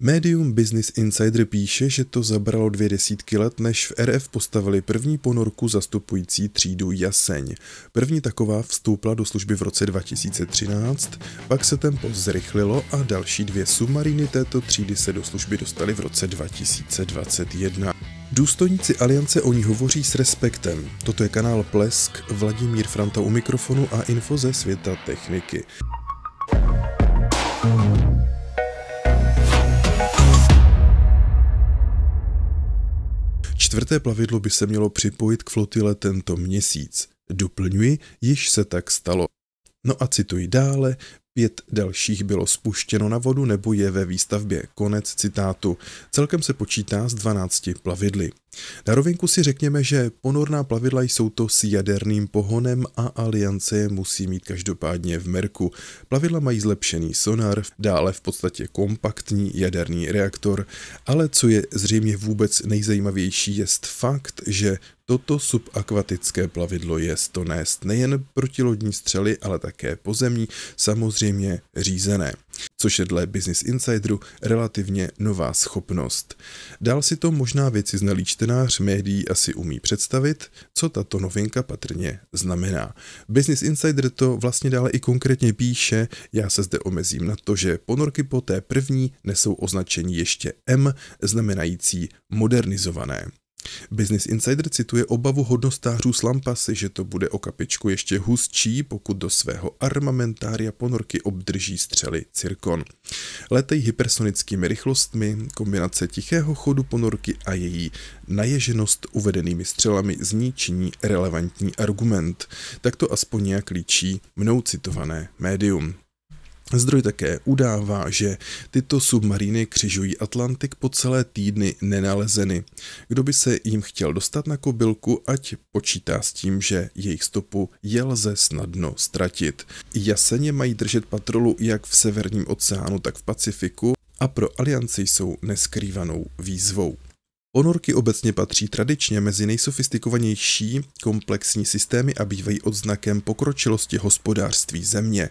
Medium Business Insider píše, že to zabralo dvě desítky let, než v RF postavili první ponorku zastupující třídu Jaseň. První taková vstoupila do služby v roce 2013, pak se tempo zrychlilo a další dvě submaríny této třídy se do služby dostaly v roce 2021. Důstojníci Aliance o ní hovoří s respektem. Toto je kanál Plesk, Vladimír Franta u mikrofonu a info ze světa techniky. thank you Čtvrté plavidlo by se mělo připojit k flotile tento měsíc. Doplňuji, již se tak stalo. No a cituji dále, Pět dalších bylo spuštěno na vodu nebo je ve výstavbě. Konec citátu. Celkem se počítá z 12 plavidly. Na rovinku si řekněme, že ponorná plavidla jsou to s jaderným pohonem a aliance je musí mít každopádně v merku. Plavidla mají zlepšený sonar, dále v podstatě kompaktní jaderný reaktor, ale co je zřejmě vůbec nejzajímavější je fakt, že Toto subakvatické plavidlo je stonést nejen protilodní střely, ale také pozemní, samozřejmě samozřejmě řízené, což je dle Business Insideru relativně nová schopnost. Dál si to možná věci znalý čtenář médií asi umí představit, co tato novinka patrně znamená. Business Insider to vlastně dále i konkrétně píše, já se zde omezím na to, že ponorky po té první nesou označení ještě M, znamenající modernizované. Business Insider cituje obavu hodnostářů Lampasy, že to bude o kapičku ještě hustší, pokud do svého armamentária ponorky obdrží střely Cirkon. Letej hypersonickými rychlostmi, kombinace tichého chodu ponorky a její naježenost uvedenými střelami zničení relevantní argument. Tak to aspoň nějak líčí mnou citované médium. Zdroj také udává, že tyto submaríny křižují Atlantik po celé týdny nenalezeny. Kdo by se jim chtěl dostat na kobylku, ať počítá s tím, že jejich stopu je lze snadno ztratit. Jaseně mají držet patrolu jak v severním oceánu, tak v Pacifiku a pro alianci jsou neskrývanou výzvou. Ponorky obecně patří tradičně mezi nejsofistikovanější komplexní systémy a bývají odznakem pokročilosti hospodářství země.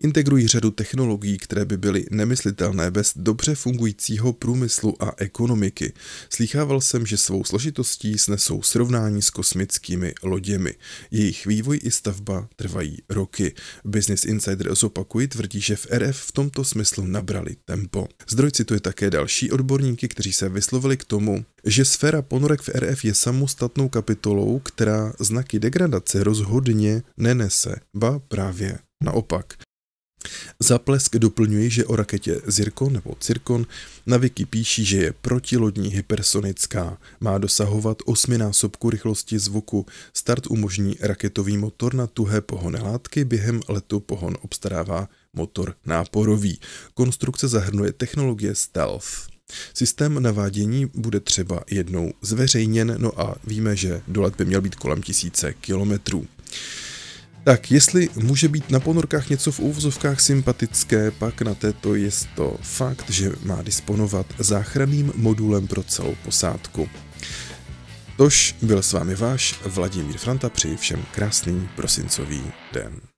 Integrují řadu technologií, které by byly nemyslitelné bez dobře fungujícího průmyslu a ekonomiky. Slýchával jsem, že svou složitostí snesou srovnání s kosmickými loděmi. Jejich vývoj i stavba trvají roky. Business Insider zopakují tvrdí, že v RF v tomto smyslu nabrali tempo. Zdroj cituje také další odborníky, kteří se vyslovili k tomu, že sféra ponorek v RF je samostatnou kapitolou, která znaky degradace rozhodně nenese, ba právě naopak. Zaplesk doplňuji, že o raketě Zirkon nebo Cirkon na Wiki píší, že je protilodní hypersonická. Má dosahovat osminásobku rychlosti zvuku. Start umožní raketový motor na tuhé pohonné látky, během letu pohon obstarává motor náporový. Konstrukce zahrnuje technologie stealth. Systém navádění bude třeba jednou zveřejněn, no a víme, že dolet by měl být kolem tisíce kilometrů. Tak, jestli může být na ponorkách něco v úvozovkách sympatické, pak na této je to fakt, že má disponovat záchranným modulem pro celou posádku. Tož byl s vámi váš Vladimír Franta, přeji všem krásný prosincový den.